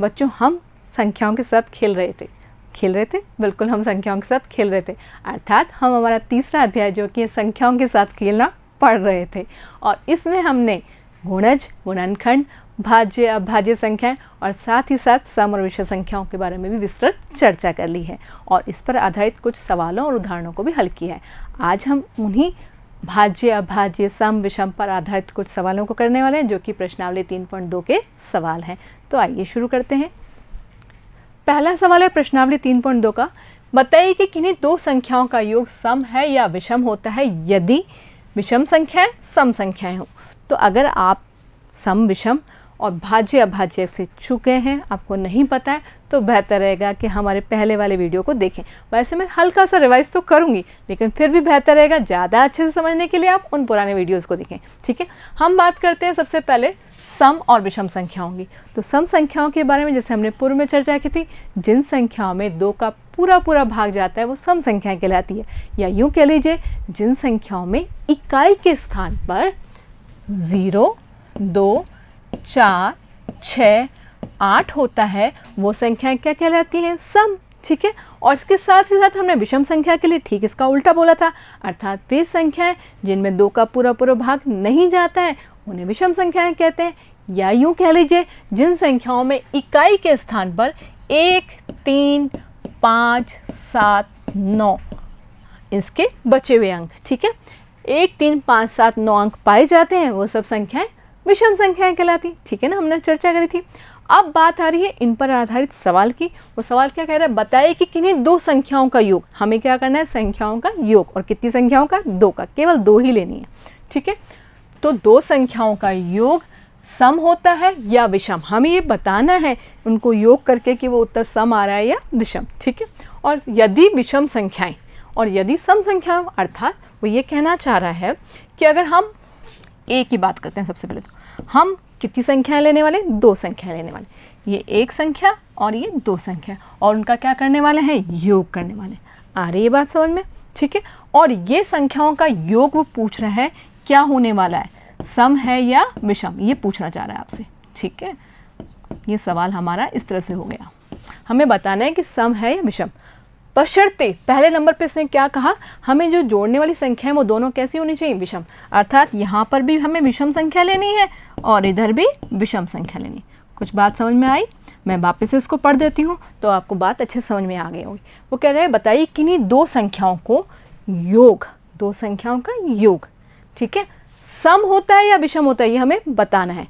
बच्चों हम संख्याओं के साथ खेल रहे थे खेल रहे थे बिल्कुल हम संख्याओं के साथ खेल रहे थे अर्थात हम हमारा तीसरा अध्याय जो कि संख्याओं के साथ खेलना पढ़ रहे थे और इसमें हमने गुणज गुणनखंड भाज्य अभाज्य संख्याएं और साथ ही साथ सम और विषय संख्याओं के बारे में भी विस्तृत चर्चा कर ली है और इस पर आधारित कुछ सवालों और उदाहरणों को भी हल किया है आज हम उन्हीं भाज्य अभाज्य सम विषम पर आधारित कुछ सवालों को करने वाले हैं जो कि प्रश्नावली 3.2 के सवाल हैं तो आइए शुरू करते हैं पहला सवाल है प्रश्नावली तीन पॉइंट दो का बताइए कि किन्हीं दो संख्याओं का योग सम है या विषम होता है यदि विषम संख्याएं सम संख्याएं हों तो अगर आप सम विषम और भाज्य अभाज्य से चुके हैं आपको नहीं पता है तो बेहतर रहेगा कि हमारे पहले वाले वीडियो को देखें वैसे मैं हल्का सा रिवाइज़ तो करूँगी लेकिन फिर भी बेहतर रहेगा ज़्यादा अच्छे से समझने के लिए आप उन पुराने वीडियोज़ को देखें ठीक है हम बात करते हैं सबसे पहले सम और विषम संख्या होंगी तो सम संख्याओं के बारे में जैसे हमने पूर्व में चर्चा की थी जिन संख्याओं में दो का पूरा पूरा भाग जाता है वो सम संख्या कहलाती है या यूं कह लीजिए जिन संख्याओं में इकाई के स्थान पर ज़ीरो दो चार छ आठ होता है वो संख्याएं क्या कहलाती हैं सम ठीक है और इसके साथ ही साथ हमने विषम संख्या के लिए ठीक इसका उल्टा बोला था अर्थात वे संख्याएं जिनमें दो का पूरा पूरा भाग नहीं जाता है उन्हें विषम संख्याएं कहते हैं या यूं कह लीजिए जिन संख्याओं में इकाई के स्थान पर एक तीन पाँच सात नौ इसके बचे हुए अंक ठीक है एक तीन पाँच सात नौ अंक पाए जाते हैं वो सब संख्याएं विषम संख्याएं कहलाती ठीक है ना हमने चर्चा करी थी अब बात आ रही है इन पर आधारित सवाल की वो सवाल क्या कह रहा है बताइए कि किन्हीं दो संख्याओं का योग हमें क्या करना है संख्याओं का योग और कितनी संख्याओं का दो का केवल दो ही लेनी है ठीक है तो दो संख्याओं का योग सम होता है या विषम हमें ये बताना है उनको योग करके कि वो उत्तर सम आ रहा है या विषम ठीक है और यदि विषम संख्याएं और यदि सम संख्या अर्थात वो ये कहना चाह रहा है कि अगर हम ए की बात करते हैं सबसे पहले तो हम कितनी संख्याएं लेने वाले दो संख्या लेने वाले ये एक संख्या और ये दो संख्या और उनका क्या करने वाले हैं योग करने वाले आ रही है बात समझ में ठीक है और ये संख्याओं का योग वो पूछ रहा है क्या होने वाला है सम है या विषम ये पूछना चाह रहा है आपसे ठीक है ये सवाल हमारा इस तरह से हो गया हमें बताना है कि सम है या विषम बशर्ते पहले नंबर पे इसने क्या कहा हमें जो जोड़ने वाली संख्या है वो दोनों कैसी होनी चाहिए विषम अर्थात यहाँ पर भी हमें विषम संख्या लेनी है और इधर भी विषम संख्या लेनी कुछ बात समझ में आई मैं वापस से इसको पढ़ देती हूँ तो आपको बात अच्छे समझ में आ गई होगी वो कह रहे हैं बताइए किन्हीं दो संख्याओं को योग दो संख्याओं का योग ठीक है सम होता है या विषम होता है ये हमें बताना है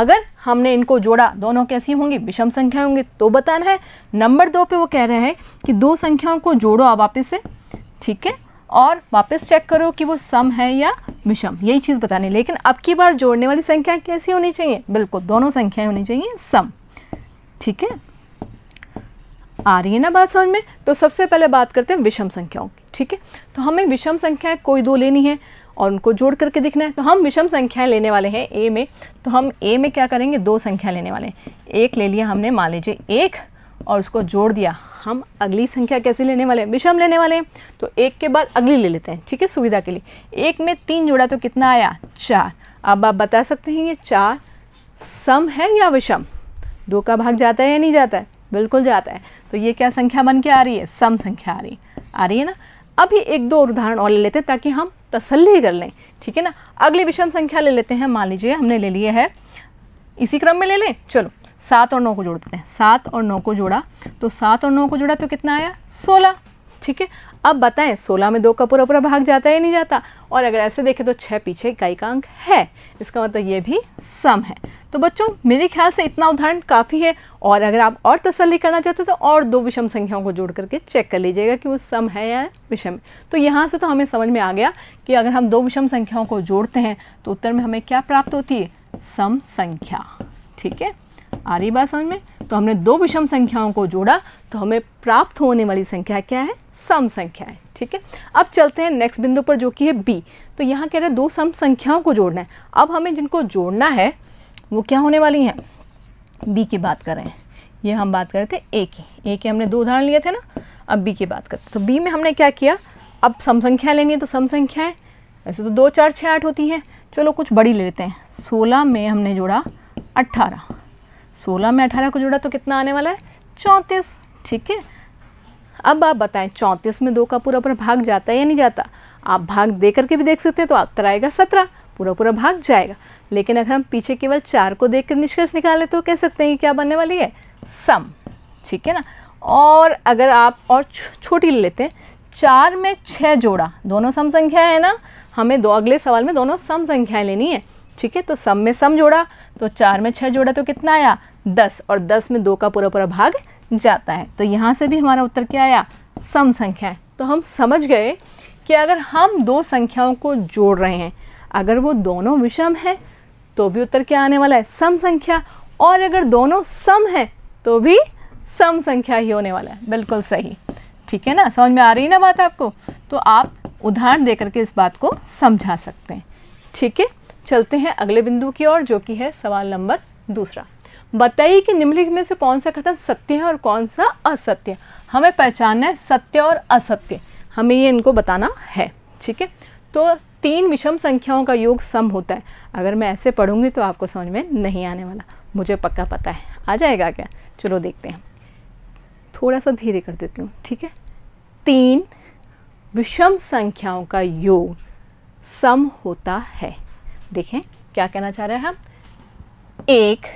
अगर हमने इनको जोड़ा दोनों कैसी होंगी विषम संख्या होंगी तो बताना है नंबर दो पे वो कह रहे हैं कि दो संख्याओं को जोड़ो आप वापस से ठीक है और वापस चेक करो कि वो सम है या विषम यही चीज़ बतानी लेकिन अब की बार जोड़ने वाली संख्या कैसी होनी चाहिए बिल्कुल दोनों संख्याएं होनी चाहिए सम ठीक है आ रही है ना बात समझ में तो सबसे पहले बात करते हैं विषम संख्याओं की ठीक है तो हमें विषम संख्याएं कोई दो लेनी है और उनको जोड़ करके देखना है तो हम विषम संख्याएं लेने वाले हैं ए में तो हम ए में क्या करेंगे दो संख्या लेने वाले हैं एक ले लिया हमने मान लीजिए एक और उसको जोड़ दिया हम अगली संख्या कैसे लेने वाले हैं विषम लेने वाले हैं तो एक के बाद अगली ले लेते हैं ठीक है सुविधा के लिए एक में तीन जोड़ा तो कितना आया चार अब आप बता सकते हैं ये चार सम है या विषम दो का भाग जाता है या नहीं जाता है बिल्कुल जाता है तो ये क्या संख्या बन के आ रही है सम संख्या आ रही है आ रही है ना अभी एक दो उदाहरण और ले लेते हैं ताकि हम तसल्ली कर लें ठीक है ना अगली विषम संख्या ले लेते हैं मान लीजिए हमने ले लिए है इसी क्रम में ले लें चलो सात और नौ को जोड़ देते हैं सात और नौ को जोड़ा तो सात और नौ को जोड़ा तो कितना आया सोलह ठीक है अब बताएं सोलह में दो का पूरा पूरा भाग जाता है नहीं जाता और अगर ऐसे देखें तो छः पीछे इकाई का अंक है इसका मतलब ये भी सम है तो बच्चों मेरे ख्याल से इतना उदाहरण काफ़ी है और अगर आप और तसली करना चाहते हो तो और दो विषम संख्याओं को जोड़ करके चेक कर लीजिएगा कि वो सम है या विषम तो यहाँ से तो हमें समझ में आ गया कि अगर हम दो विषम संख्याओं को जोड़ते हैं तो उत्तर में हमें क्या प्राप्त होती है सम संख्या ठीक है आ रही बात समझ में तो हमने दो विषम संख्याओं को जोड़ा तो हमें प्राप्त होने वाली संख्या क्या है सम संख्या है ठीक है अब चलते हैं नेक्स्ट बिंदु पर जो कि है बी तो यहाँ कह रहे हैं दो सम संख्याओं को जोड़ना है अब हमें जिनको जोड़ना है वो क्या होने वाली हैं बी की बात कर रहे हैं ये हम बात कर रहे थे ए की ए के हमने दो उदाहरण लिए थे ना अब बी की बात करते तो बी में हमने क्या किया अब सम संख्या लेनी है तो सम संख्याएँ वैसे तो दो चार छः आठ होती हैं चलो कुछ बड़ी ले लेते हैं सोलह में हमने जोड़ा अट्ठारह सोलह में अठारह को जोड़ा तो कितना आने वाला है चौंतीस ठीक है अब आप बताएं चौंतीस में दो का पूरा पूरा भाग जाता है या नहीं जाता आप भाग दे करके भी देख सकते हैं तो उत्तर आएगा सत्रह पूरा पूरा भाग जाएगा लेकिन अगर हम पीछे केवल चार को देख कर निष्कर्ष निकाले तो कह सकते हैं क्या बनने वाली है सम ठीक है ना और अगर आप और छोटी ले लेते हैं चार में छः जोड़ा दोनों सम संख्या है ना हमें दो अगले सवाल में दोनों सम संख्याएं लेनी है ठीक है तो सम में सम जोड़ा तो चार में छः जोड़ा तो कितना आया दस और दस में दो का पूरा पूरा भाग जाता है तो यहाँ से भी हमारा उत्तर क्या आया सम संख्या है तो हम समझ गए कि अगर हम दो संख्याओं को जोड़ रहे हैं अगर वो दोनों विषम हैं तो भी उत्तर क्या आने वाला है सम संख्या और अगर दोनों सम हैं तो भी सम संख्या ही होने वाला है बिल्कुल सही ठीक है ना समझ में आ रही है ना बात आपको तो आप उदाहरण दे करके इस बात को समझा सकते हैं ठीक है चलते हैं अगले बिंदु की ओर जो कि है सवाल नंबर दूसरा बताइए कि निम्नलिखित में से कौन सा कथन सत्य है और कौन सा असत्य हमें पहचानना है सत्य और असत्य हमें ये इनको बताना है ठीक है तो तीन विषम संख्याओं का योग सम होता है अगर मैं ऐसे पढ़ूंगी तो आपको समझ में नहीं आने वाला मुझे पक्का पता है आ जाएगा क्या चलो देखते हैं थोड़ा सा धीरे कर देती हूँ ठीक है तीन विषम संख्याओं का योग सम होता है देखें क्या कहना चाह रहे हैं हम एक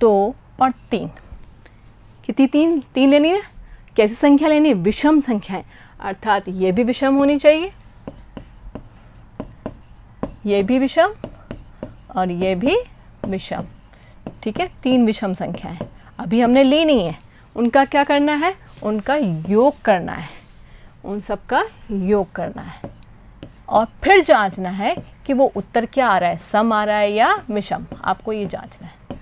दो और तीन कितनी तीन तीन लेनी है कैसी संख्या लेनी विषम संख्याएं अर्थात ये भी विषम होनी चाहिए ये भी विषम और ये भी विषम ठीक है तीन विषम संख्याएं अभी हमने ली नहीं है उनका क्या करना है उनका योग करना है उन सबका योग करना है और फिर जांचना है कि वो उत्तर क्या आ रहा है सम आ रहा है या विषम आपको ये जांचना है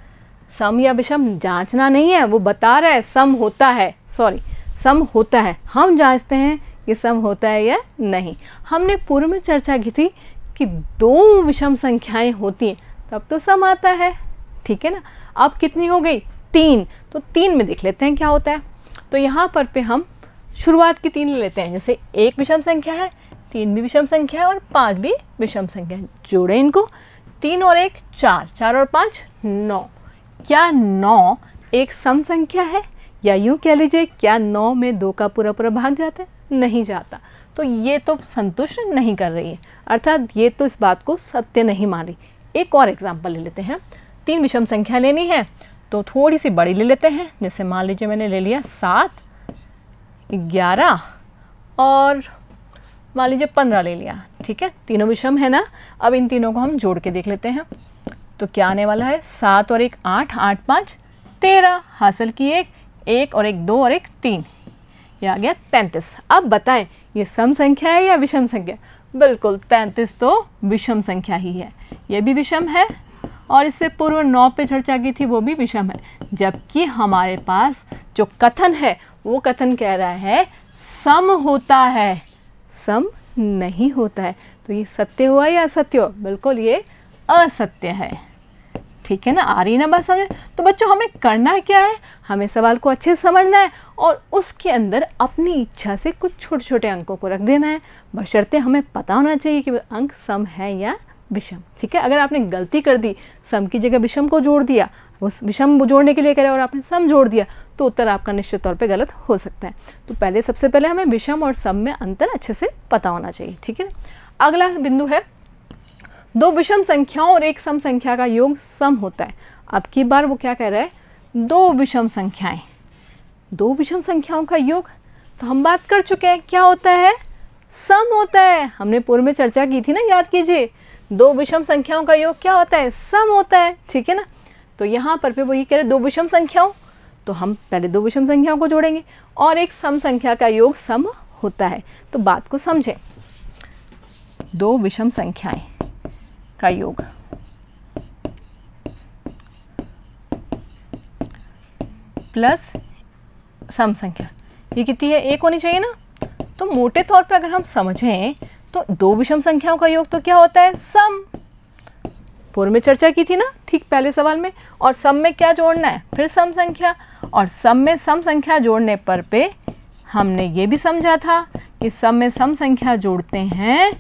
सम या विषम जांचना नहीं है वो बता रहा है सम होता है सॉरी सम होता है हम जांचते हैं कि सम होता है या नहीं हमने पूर्व में चर्चा की थी कि दो विषम संख्याएं होती हैं तब तो सम आता है ठीक है ना अब कितनी हो गई तीन तो तीन में देख लेते हैं क्या होता है तो यहाँ पर पे हम शुरुआत की तीन ले लेते हैं जैसे एक विषम संख्या है तीन भी विषम संख्या है और पाँच भी विषम संख्या है जोड़े इनको तीन और एक चार चार और पाँच नौ क्या नौ एक सम संख्या है या यूँ कह लीजिए क्या नौ में दो का पूरा पूरा भाग जाता है नहीं जाता तो ये तो संतुष्ट नहीं कर रही है अर्थात ये तो इस बात को सत्य नहीं मान रही एक और एग्जाम्पल ले लेते हैं तीन विषम संख्या लेनी है तो थोड़ी सी बड़ी ले लेते हैं जैसे मान लीजिए मैंने ले लिया सात ग्यारह और मान लीजिए पंद्रह ले लिया ठीक है तीनों विषम है ना अब इन तीनों को हम जोड़ के देख लेते हैं तो क्या आने वाला है सात और एक आठ आठ पाँच तेरह हासिल किए एक, एक और एक दो और एक तीन ये आ गया तैंतीस अब बताएं ये सम संख्या है या विषम संख्या बिल्कुल तैंतीस तो विषम संख्या ही है ये भी विषम है और इससे पूर्व नौ पे चर्चा की थी वो भी विषम है जबकि हमारे पास जो कथन है वो कथन कह रहा है सम होता है सम नहीं होता है तो ये सत्य हुआ या असत्य बिल्कुल ये असत्य है ठीक है ना आ रही ना बात समझ तो बच्चों हमें करना क्या है हमें सवाल को अच्छे से समझना है और उसके अंदर अपनी इच्छा से कुछ छोटे छोटे अंकों को रख देना है बशर्ते हमें पता होना चाहिए कि अंक सम है या विषम ठीक है अगर आपने गलती कर दी सम की जगह विषम को जोड़ दिया उस विषम जोड़ने के लिए करें और आपने सम जोड़ दिया तो उत्तर आपका निश्चित तौर पे गलत हो सकता है तो पहले सबसे पहले हमें विषम और सम में अंतर अच्छे से पता होना चाहिए ठीक है अगला बिंदु है दो विषम संख्याओं और एक सम संख्या का योग सम होता है अब की बार वो क्या कह रहा है दो विषम संख्याएं दो विषम संख्याओं का योग तो हम बात कर चुके हैं क्या होता है सम होता है हमने पूर्व में चर्चा की थी ना याद कीजिए दो विषम संख्याओं का योग क्या होता है सम होता है ठीक है ना तो यहाँ पर फिर वही कह रहे दो विषम संख्याओं तो हम पहले दो विषम संख्याओं को जोड़ेंगे और एक सम संख्या का योग सम होता है तो बात को समझें दो विषम संख्याएं का योग प्लस सम संख्या ये कितनी है एक होनी चाहिए ना तो मोटे तौर पर अगर हम समझें तो दो विषम संख्याओं का योग तो क्या होता है सम पूर्व में चर्चा की थी ना ठीक पहले सवाल में और सम में क्या जोड़ना है फिर सम संख्या और सम में सम संख्या जोड़ने पर पे हमने ये भी समझा था कि सम में सम संख्या जोड़ते हैं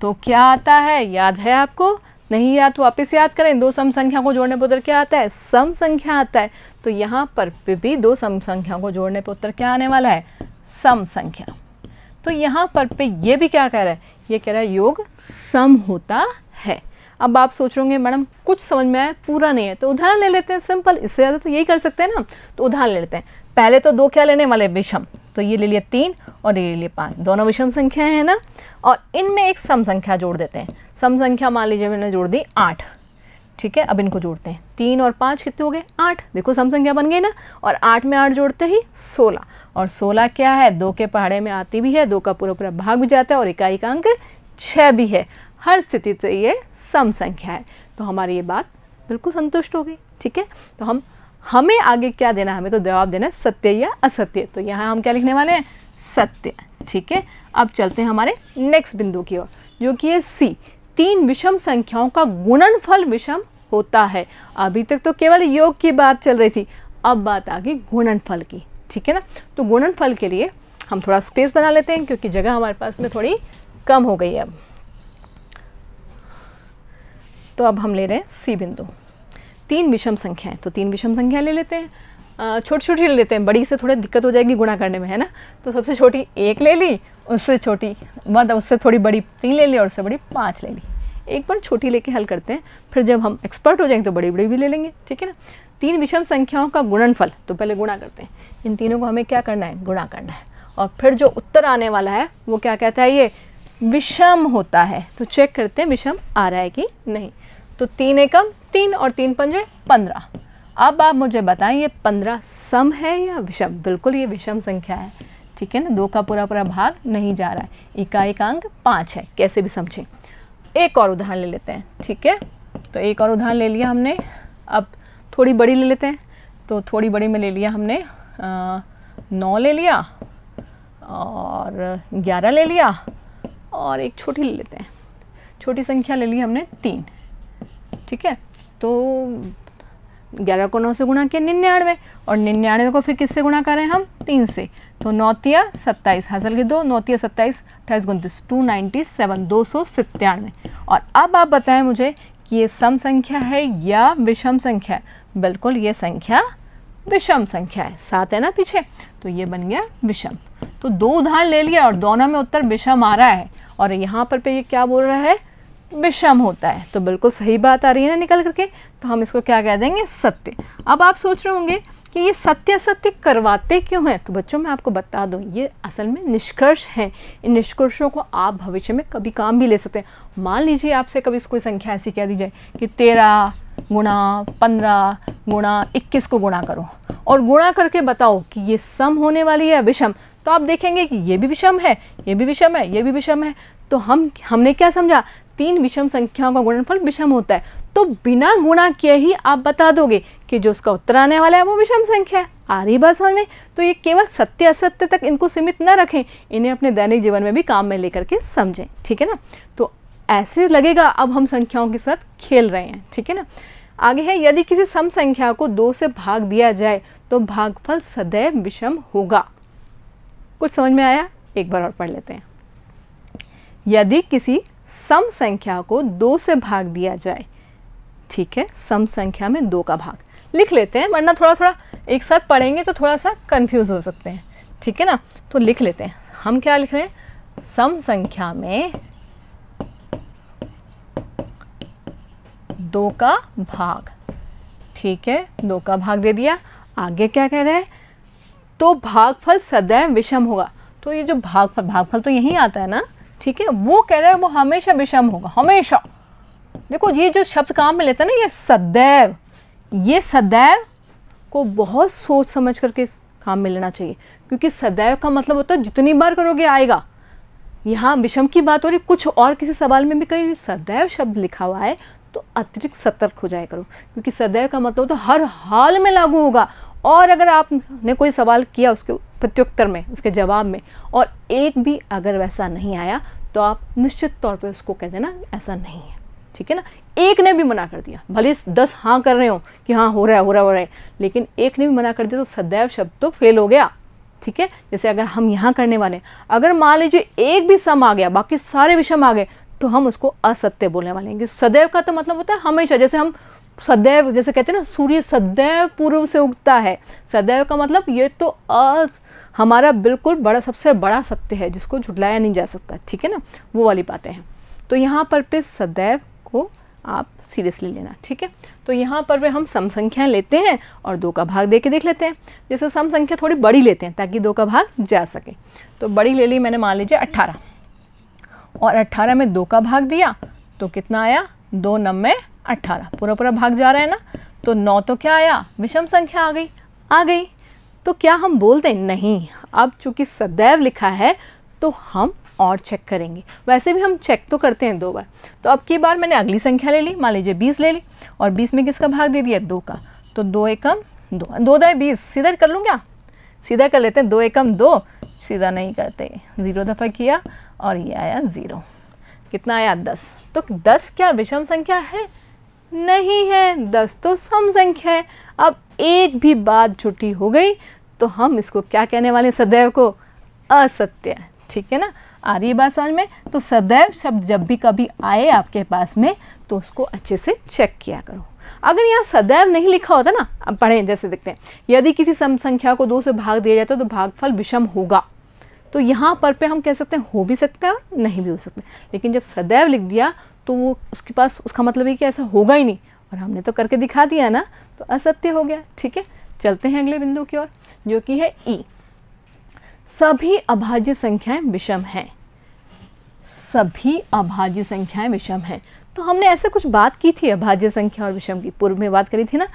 तो क्या आता है याद है आपको नहीं याद तो वापस याद करें दो सम संख्या को जोड़ने पर उत्तर क्या आता है सम संख्या आता है तो यहाँ पर भी दो सम संख्या को जोड़ने पर उत्तर क्या आने वाला है सम संख्या तो यहाँ पर पे ये भी क्या कह रहा है ये कह रहा है योग सम होता है अब आप सोच रहे मैडम कुछ समझ में आया पूरा नहीं है तो उदाहरण ले लेते हैं सिंपल इससे ज़्यादा तो यही कर सकते हैं ना तो उदाहरण ले लेते हैं पहले तो दो क्या लेने वाले विषम तो ये ले लिया तीन और ये ले लिया पाँच दोनों विषम संख्याएं हैं ना और इनमें एक सम संख्या जोड़ देते हैं सम संख्या मान लीजिए मैंने जोड़ दी आठ ठीक है अब इनको जोड़ते हैं तीन और पाँच कितने हो गए आठ देखो सम संख्या बन गई ना और आठ में आठ जोड़ते ही सोलह और सोलह क्या है दो के पहाड़े में आती भी है दो का पूरा पूरा भाग भी जाता है और इकाई का अंक छः भी है हर स्थिति से ये सम संख्या है तो हमारी ये बात बिल्कुल संतुष्ट हो गई ठीक है तो हम हमें आगे क्या देना हमें तो जवाब देना है सत्य या असत्य तो यहाँ हम क्या लिखने वाले हैं सत्य ठीक है अब चलते हैं हमारे नेक्स्ट बिंदु की ओर जो कि है सी तीन विषम संख्याओं का गुणनफल विषम होता है अभी तक तो केवल योग की बात चल रही थी अब बात आ गई गुणनफल की ठीक है ना तो गुणनफल के लिए हम थोड़ा स्पेस बना लेते हैं क्योंकि जगह हमारे पास में थोड़ी कम हो गई है अब तो अब हम ले रहे हैं सी बिंदु तीन विषम संख्याएं तो तीन विषम संख्या ले लेते हैं छोटी छोटी ले लेते हैं बड़ी से थोड़ी दिक्कत हो जाएगी गुणा करने में है ना तो सबसे छोटी एक ले ली उससे छोटी मतलब उससे थोड़ी बड़ी तीन ले ली और उससे बड़ी पाँच ले ली एक बार छोटी लेके हल करते हैं फिर जब हम एक्सपर्ट हो जाएंगे तो बड़ी बड़ी भी ले लेंगे ठीक है ना तीन विषम संख्याओं का गुणनफल तो पहले गुणा करते हैं इन तीनों को हमें क्या करना है गुणा करना है और फिर जो उत्तर आने वाला है वो क्या कहता है ये विषम होता है तो चेक करते हैं विषम आ रहा है कि नहीं तो तीन एकम तीन और तीन पंजे पंद्रह अब आप मुझे बताएं ये पंद्रह सम है या विषम बिल्कुल ये विषम संख्या है ठीक है ना दो का पूरा पूरा भाग नहीं जा रहा है इकाई का अंक पाँच है कैसे भी समझें एक और उदाहरण ले लेते हैं ठीक है तो एक और उदाहरण ले लिया हमने अब थोड़ी बड़ी ले लेते हैं तो थोड़ी बड़ी में ले लिया हमने आ, नौ ले लिया और ग्यारह ले लिया और एक छोटी ले लेते हैं छोटी संख्या ले ली हमने तीन ठीक है तो ग्यारह को नौ से गुणा किया निन्यानवे और निन्यानवे को फिर किससे गुणा करें हम तीन से तो नौतिया सत्ताईस हासिल की दो नौतिया सत्ताईस अट्ठाईस उनतीस टू नाइन्टी सेवन दो सौ सत्तानवे और अब आप बताएं मुझे कि ये सम संख्या है या विषम संख्या है बिल्कुल ये संख्या विषम संख्या है सात है ना पीछे तो ये बन गया विषम तो दो उदाहरण ले लिया और दोनों में उत्तर विषम आ रहा है और यहाँ पर पे ये क्या बोल रहा है विषम होता है तो बिल्कुल सही बात आ रही है ना निकल करके तो हम इसको क्या कह देंगे सत्य अब आप सोच रहे होंगे कि ये सत्य सत्य करवाते क्यों हैं तो बच्चों मैं आपको बता दूं ये असल में निष्कर्ष हैं इन निष्कर्षों को आप भविष्य में कभी काम भी ले सकते हैं मान लीजिए आपसे कभी कोई संख्या ऐसी कह दी जाए कि तेरह गुणा पंद्रह गुणा इक्कीस को गुणा करो और गुणा करके बताओ कि ये सम होने वाली है विषम तो आप देखेंगे कि ये भी विषम है ये भी विषम है ये भी विषम है तो हम हमने क्या समझा तीन विषम संख्याओं का गुणनफल विषम होता है तो बिना गुणा किए ही आप बता दोगे कि जो उसका उत्तर आने वाला है वो विषम संख्या है आ रही बस हमें तो ये केवल सत्य असत्य तक इनको सीमित न रखें इन्हें अपने दैनिक जीवन में भी काम में लेकर के समझें ठीक है ना तो ऐसे लगेगा अब हम संख्याओं के साथ खेल रहे हैं ठीक है ना आगे है यदि किसी सम संख्या को दो से भाग दिया जाए तो भागफल सदैव विषम होगा कुछ समझ में आया एक बार और पढ़ लेते हैं यदि किसी सम संख्या को दो से भाग दिया जाए ठीक है सम संख्या में दो का भाग लिख लेते हैं वरना थोड़ा थोड़ा एक साथ पढ़ेंगे तो थोड़ा सा कंफ्यूज हो सकते हैं ठीक है ना तो लिख लेते हैं हम क्या लिख रहे हैं सम संख्या में दो का भाग ठीक है दो का भाग दे दिया आगे क्या कह रहे हैं तो भागफल सदैव विषम होगा तो ये जो भागफल भागफल तो यहीं आता है ना ठीक है वो कह रहा है वो हमेशा विषम होगा हमेशा देखो ये जो शब्द काम में लेता है ना ये सदैव ये सदैव को बहुत सोच समझ करके काम में लेना चाहिए क्योंकि सदैव का मतलब होता है जितनी बार करोगे आएगा यहाँ विषम की बात हो रही कुछ और किसी सवाल में भी कहीं सदैव शब्द लिखा हुआ है तो अतिरिक्त सतर्क हो जाए करो क्योंकि सदैव का मतलब तो हर हाल में लागू होगा और अगर आपने कोई सवाल किया उसके प्रत्युत्तर में उसके जवाब में और एक भी अगर वैसा नहीं आया तो आप निश्चित तौर पे उसको कह देना ऐसा नहीं है ठीक है ना एक ने भी मना कर दिया भले दस हाँ कर रहे हो कि हाँ हो रहा है हो रहा है हो रहा है लेकिन एक ने भी मना कर दिया तो सदैव शब्द तो फेल हो गया ठीक है जैसे अगर हम यहाँ करने वाले अगर मान लीजिए एक भी सम आ गया बाकी सारे विषम आ गए तो हम उसको असत्य बोलने वाले हैं कि सदैव का तो मतलब होता है हमेशा जैसे हम सदैव जैसे कहते हैं ना सूर्य सदैव पूर्व से उगता है सदैव का मतलब ये तो अर्थ हमारा बिल्कुल बड़ा सबसे बड़ा सत्य है जिसको झुटलाया नहीं जा सकता ठीक है ना वो वाली बातें हैं तो यहाँ पर पे सदैव को आप सीरियसली लेना ठीक है तो यहाँ पर भी हम सम संख्या लेते हैं और दो का भाग दे के देख लेते हैं जैसे सम संख्या थोड़ी बड़ी लेते हैं ताकि दो का भाग जा सके तो बड़ी ले ली मैंने मान लीजिए अट्ठारह और अट्ठारह में दो का भाग दिया तो कितना आया दो में अट्ठारह पूरा पूरा भाग जा रहा है ना तो नौ तो क्या आया विषम संख्या आ गई आ गई तो क्या हम बोलते हैं नहीं अब चूंकि सदैव लिखा है तो हम और चेक करेंगे वैसे भी हम चेक तो करते हैं दो बार तो अब की बार मैंने अगली संख्या ले ली मान लीजिए बीस ले ली और बीस में किसका भाग दे दिया दो का तो दो एकम दो दो दाए बीस सीधा कर लूँ क्या सीधा कर लेते हैं दो एकम दो सीधा नहीं करते ज़ीरो दफ़ा किया और ये आया ज़ीरो कितना आया दस तो दस क्या विषम संख्या है नहीं है दस तो सम संख्या है अब एक भी बात झूठी हो गई तो हम इसको क्या कहने वाले सदैव को असत्य ठीक है ना आ रही है बात समझ में तो सदैव शब्द जब भी कभी आए आपके पास में तो उसको अच्छे से चेक किया करो अगर यहाँ सदैव नहीं लिखा होता ना अब पढ़ें जैसे देखते हैं यदि किसी सम संख्या को दो से भाग दिया जाता है तो भागफल विषम होगा तो यहाँ पर पे हम कह सकते हैं हो भी सकता है और नहीं भी हो सकता लेकिन जब सदैव लिख दिया तो वो उसके पास उसका मतलब है कि ऐसा होगा ही नहीं और हमने तो करके दिखा दिया ना तो असत्य हो गया ठीक है चलते हैं अगले बिंदु की ओर जो कि है ई सभी अभाज्य संख्याएं विषम हैं सभी अभाज्य संख्याएं विषम हैं तो हमने ऐसे कुछ बात की थी अभाज्य संख्या और विषम की पूर्व में बात करी थी ना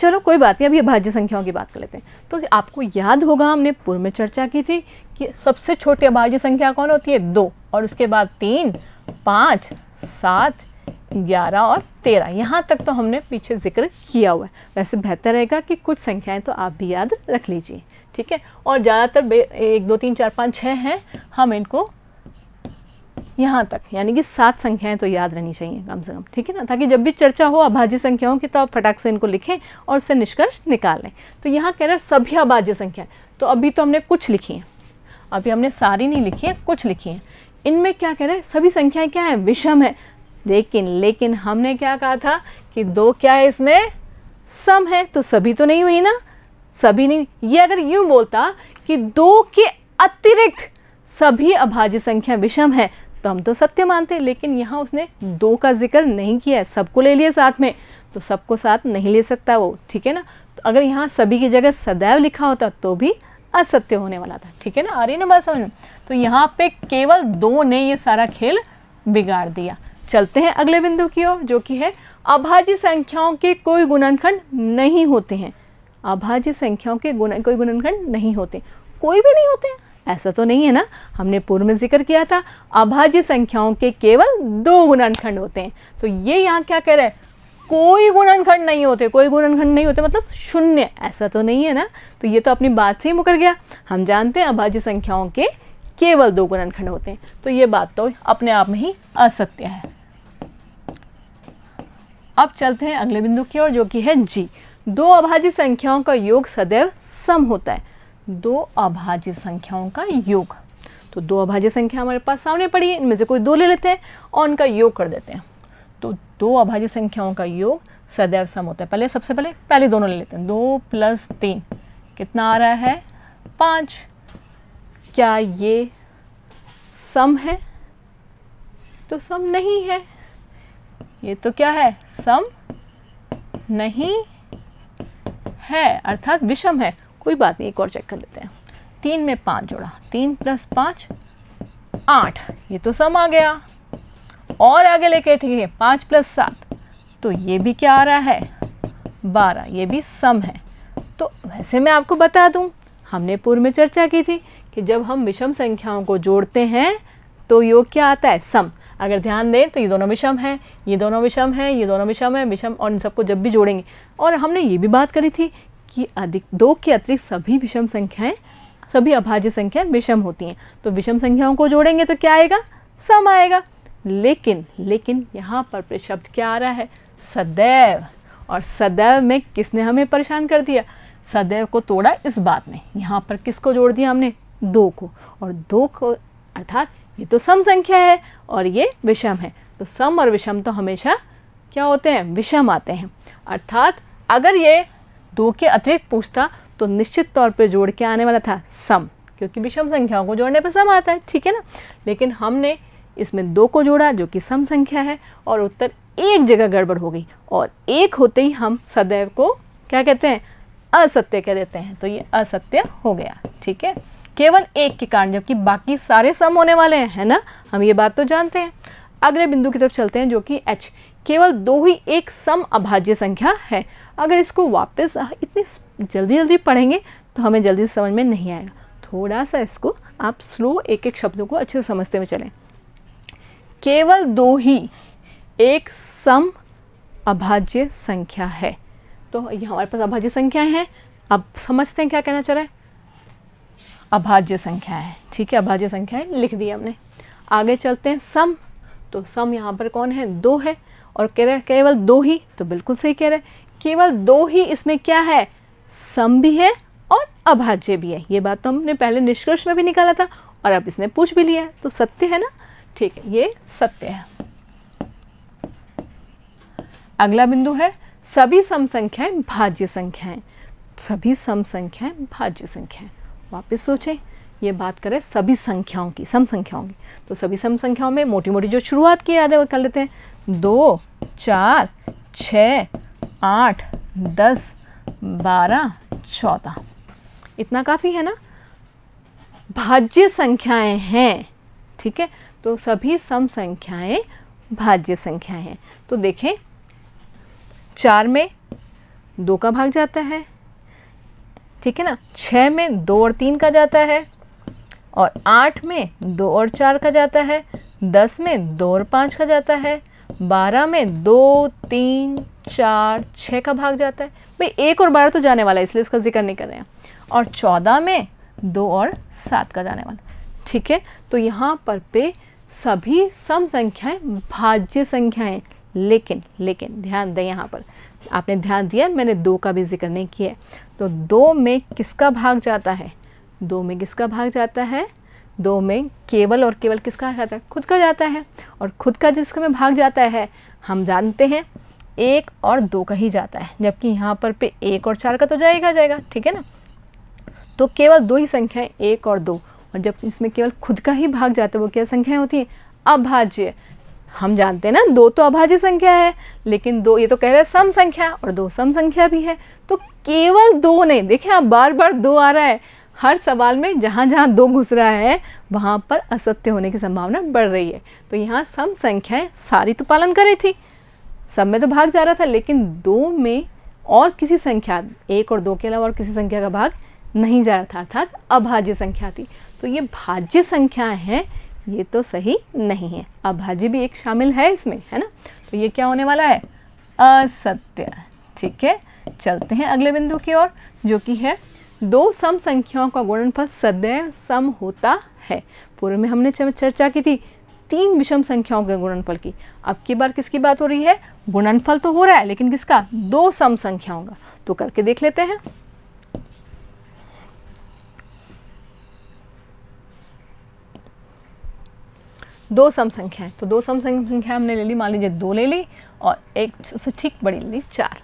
चलो कोई बात नहीं अभी अभाज्य संख्याओं की बात कर लेते हैं तो आपको याद होगा हमने पूर्व में चर्चा की थी कि सबसे छोटी अभाज्य संख्या कौन होती है दो और उसके बाद तीन पाँच सात ग्यारह और तेरह यहाँ तक तो हमने पीछे जिक्र किया हुआ है वैसे बेहतर रहेगा कि कुछ संख्याएं तो आप भी याद रख लीजिए ठीक है और ज़्यादातर एक दो तीन चार पाँच छः हैं हम इनको यहाँ तक यानी कि सात संख्याएं तो याद रहनी चाहिए कम से कम ठीक है ना ताकि जब भी चर्चा हो अभाज्य संख्याओं की तो आप फटाक से इनको लिखें और उससे निष्कर्ष निकालें तो यहाँ कह रहे हैं सभी अभाज्य संख्याएं तो अभी तो हमने कुछ लिखी हैं अभी हमने सारी नहीं लिखी है कुछ लिखी हैं इनमें क्या कह रहे हैं सभी संख्याएं क्या है विषम है लेकिन लेकिन हमने क्या कहा था कि दो क्या है इसमें सम है तो सभी तो नहीं हुई ना सभी नहीं ये अगर यूं बोलता कि दो के अतिरिक्त सभी अभाज्य संख्या विषम है तो हम तो सत्य मानते लेकिन यहाँ उसने दो का जिक्र नहीं किया है सबको ले लिया साथ में तो सबको साथ नहीं ले सकता वो ठीक है ना तो अगर यहाँ सभी की जगह सदैव लिखा होता तो भी असत्य होने वाला था ठीक है ना आ रही ना बात समझ में तो यहाँ पे केवल दो ने ये सारा खेल बिगाड़ दिया चलते हैं अगले बिंदु की ओर जो कि है अभाज्य संख्याओं के कोई गुणनखंड नहीं होते हैं अभाज्य संख्याओं के गुण कोई गुणनखंड नहीं होते कोई भी नहीं होते ऐसा तो नहीं है ना हमने पूर्व में जिक्र किया था अभाज्य संख्याओं के केवल दो गुणनखंड होते हैं तो ये यहाँ क्या कह रहे हैं कोई गुणनखंड नहीं होते कोई गुणनखंड नहीं होते मतलब शून्य ऐसा तो नहीं है ना तो ये तो अपनी बात से ही मुकर गया हम जानते हैं अभाज्य संख्याओं के केवल दो गुणनखंड होते हैं तो ये बात तो अपने आप में ही असत्य है अब चलते हैं अगले बिंदु की ओर जो कि है जी दो अभाज्य संख्याओं का योग सदैव सम होता है दो अभाज्य संख्याओं का योग तो दो अभाज्य संख्या हमारे पास सामने पड़ी है इनमें से कोई दो ले लेते हैं और उनका योग कर देते हैं दो अभाज्य संख्याओं का योग सदैव सम होता है पहले सबसे पहले पहले दोनों ले लेते हैं दो प्लस तीन कितना आ रहा है पाँच क्या ये सम है तो सम नहीं है ये तो क्या है सम नहीं है अर्थात विषम है कोई बात नहीं एक और चेक कर लेते हैं तीन में पाँच जोड़ा तीन प्लस पाँच आठ ये तो सम आ गया और आगे लेके थे पाँच प्लस सात तो ये भी क्या आ रहा है बारह ये भी सम है तो वैसे मैं आपको बता दूं हमने पूर्व में चर्चा की थी कि जब हम विषम संख्याओं को जोड़ते हैं तो योग क्या आता है सम अगर ध्यान दें तो ये दोनों विषम हैं ये दोनों विषम हैं ये दोनों विषम हैं विषम और इन सबको जब भी जोड़ेंगे और हमने ये भी बात करी थी कि अधिक दो के अतिरिक्त सभी विषम संख्याएं सभी अभाज्य संख्याएं विषम होती हैं तो विषम संख्याओं को जोड़ेंगे तो क्या आएगा सम आएगा लेकिन लेकिन यहाँ पर प्रशब्द क्या आ रहा है सदैव और सदैव में किसने हमें परेशान कर दिया सदैव को तोड़ा इस बात ने यहाँ पर किसको जोड़ दिया हमने दो को और दो को अर्थात ये तो सम संख्या है और ये विषम है तो सम और विषम तो हमेशा क्या होते हैं विषम आते हैं अर्थात अगर ये दो के अतिरिक्त पूछता तो निश्चित तौर पर जोड़ के आने वाला था सम क्योंकि विषम संख्याओं को जोड़ने पर सम आता है ठीक है ना लेकिन हमने इसमें दो को जोड़ा जो कि सम संख्या है और उत्तर एक जगह गड़बड़ हो गई और एक होते ही हम सदैव को क्या कहते हैं असत्य कह देते हैं तो ये असत्य हो गया ठीक है केवल एक के कारण जबकि बाकी सारे सम होने वाले हैं है ना हम ये बात तो जानते हैं अगले बिंदु की तरफ चलते हैं जो कि एच केवल दो ही एक सम अभाज्य संख्या है अगर इसको वापस इतनी जल्दी जल्दी पढ़ेंगे तो हमें जल्दी समझ में नहीं आएगा थोड़ा सा इसको आप स्लो एक एक शब्दों को अच्छे से समझते हुए चलें केवल दो ही एक सम अभाज्य संख्या है तो ये हमारे पास अभाज्य संख्या है अब समझते हैं क्या कहना चाह रहा है अभाज्य संख्या है ठीक है अभाज्य संख्या है लिख दी हमने आगे चलते हैं सम तो सम यहाँ पर कौन है दो है और कह रहे केवल दो ही तो बिल्कुल सही कह रहे हैं केवल दो ही इसमें क्या है सम भी है और अभाज्य भी है ये बात तो हमने पहले निष्कर्ष में भी निकाला था और अब इसने पूछ भी लिया तो सत्य है ना ठीक है ये सत्य है अगला बिंदु है सभी सम संख्याएं भाज्य संख्याएं सभी सम भाज्य संख्याएं वापस सोचें ये बात करें सभी संख्याओं की सम संख्याओं की तो सभी सम संख्याओं में मोटी मोटी जो शुरुआत की याद है वो कर लेते हैं दो चार छ आठ दस बारह चौदह इतना काफ़ी है ना भाज्य संख्याएं हैं ठीक है तो सभी सम संख्याएं भाज्य संख्याएं हैं तो देखें चार में दो का भाग जाता है ठीक है ना छः में दो और तीन का जाता है और आठ में दो और चार का जाता है दस में दो और पाँच का जाता है बारह में दो तीन चार छः का भाग जाता है भाई एक और बारह तो जाने वाला है इसलिए उसका जिक्र नहीं कर रहे हैं और चौदह में दो और सात का जाने वाला ठीक है तो यहाँ पर पे सभी सम संख्याएं भाज्य संख्याएं लेकिन लेकिन ध्यान दें यहाँ पर आपने ध्यान दिया मैंने दो का भी जिक्र नहीं किया तो दो में किसका भाग जाता है दो में किसका भाग जाता है दो में केवल और केवल किसका जाता है खुद का जाता है और खुद का जिसका में भाग जाता है हम जानते हैं एक और दो का ही जाता है जबकि यहाँ पर पे एक और चार का तो जाएगा जाएगा ठीक है ना तो केवल दो ही संख्याएं एक और दो और जब इसमें केवल खुद का ही भाग जाता है वो क्या संख्या होती हैं अभाज्य हम जानते हैं ना दो तो अभाज्य संख्या है लेकिन दो ये तो कह रहे हैं सम संख्या और दो सम संख्या भी है तो केवल दो नहीं देखिए आप बार बार दो आ रहा है हर सवाल में जहाँ जहाँ दो घुस रहा है वहाँ पर असत्य होने की संभावना बढ़ रही है तो यहाँ सम संख्या सारी तो पालन कर रही थी सब में तो भाग जा रहा था लेकिन दो में और किसी संख्या एक और दो के अलावा और किसी संख्या का भाग नहीं जा रहा था अर्थात अभाज्य संख्या थी तो ये भाज्य संख्या है ये तो सही नहीं है अभाज्य भी एक शामिल है इसमें है ना तो ये क्या होने वाला है असत्य ठीक है चलते हैं अगले बिंदु की ओर जो कि है दो सम संख्याओं का गुणनफल सदैव सम होता है पूर्व में हमने चर्चा की थी तीन विषम संख्याओं के गुणनफल की अब की बार किसकी बात हो रही है गुणनफल तो हो रहा है लेकिन किसका दो सम संख्याओं का तो करके देख लेते हैं दो सम संख्या है तो दो सम संख्या हमने ले ली मान लीजिए दो ले ली और एक उससे ठीक बड़ी ले ली चार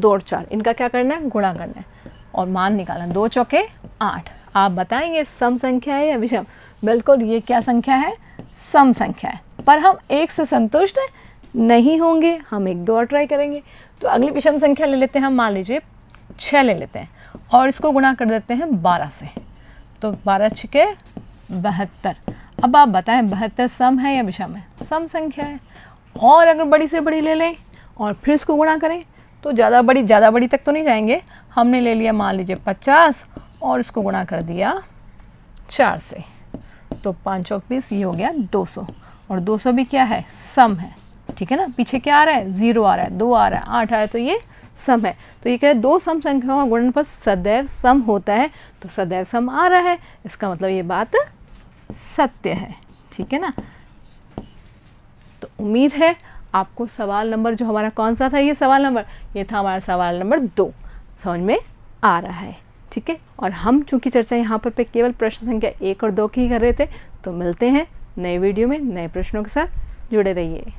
दो और चार इनका क्या करना है गुणा करना है और मान निकालना दो चौके आठ आप बताएंगे सम संख्या है या विषम बिल्कुल ये क्या संख्या है सम संख्या है पर हम एक से संतुष्ट नहीं होंगे हम एक दो और ट्राई करेंगे तो अगली विषम संख्या ले लेते हैं हम मान लीजिए छः ले लेते हैं और इसको गुणा कर देते हैं बारह से तो बारह छः के बहत्तर अब आप बताएं बहत्तर सम है या विषम है सम संख्या है और अगर बड़ी से बड़ी ले लें और फिर इसको गुणा करें तो ज़्यादा बड़ी ज़्यादा बड़ी तक तो नहीं जाएंगे हमने ले लिया मान लीजिए पचास और इसको गुणा कर दिया चार से तो पाँच सौ बीस ये हो गया दो सौ और दो सौ भी क्या है सम है ठीक है ना पीछे क्या आ रहा है ज़ीरो आ रहा है दो आ रहा है आठ आ रहा है तो ये सम है तो ये कह रहे दो सम संख्याओं का गुणनफल सदैव सम होता है तो सदैव सम आ रहा है इसका मतलब ये बात सत्य है ठीक है ना तो उम्मीद है आपको सवाल नंबर जो हमारा कौन सा था ये सवाल नंबर ये था हमारा सवाल नंबर दो समझ में आ रहा है ठीक है और हम चूंकि चर्चा यहाँ पर पे केवल प्रश्न संख्या एक और दो की कर रहे थे तो मिलते हैं नए वीडियो में नए प्रश्नों के साथ जुड़े रहिए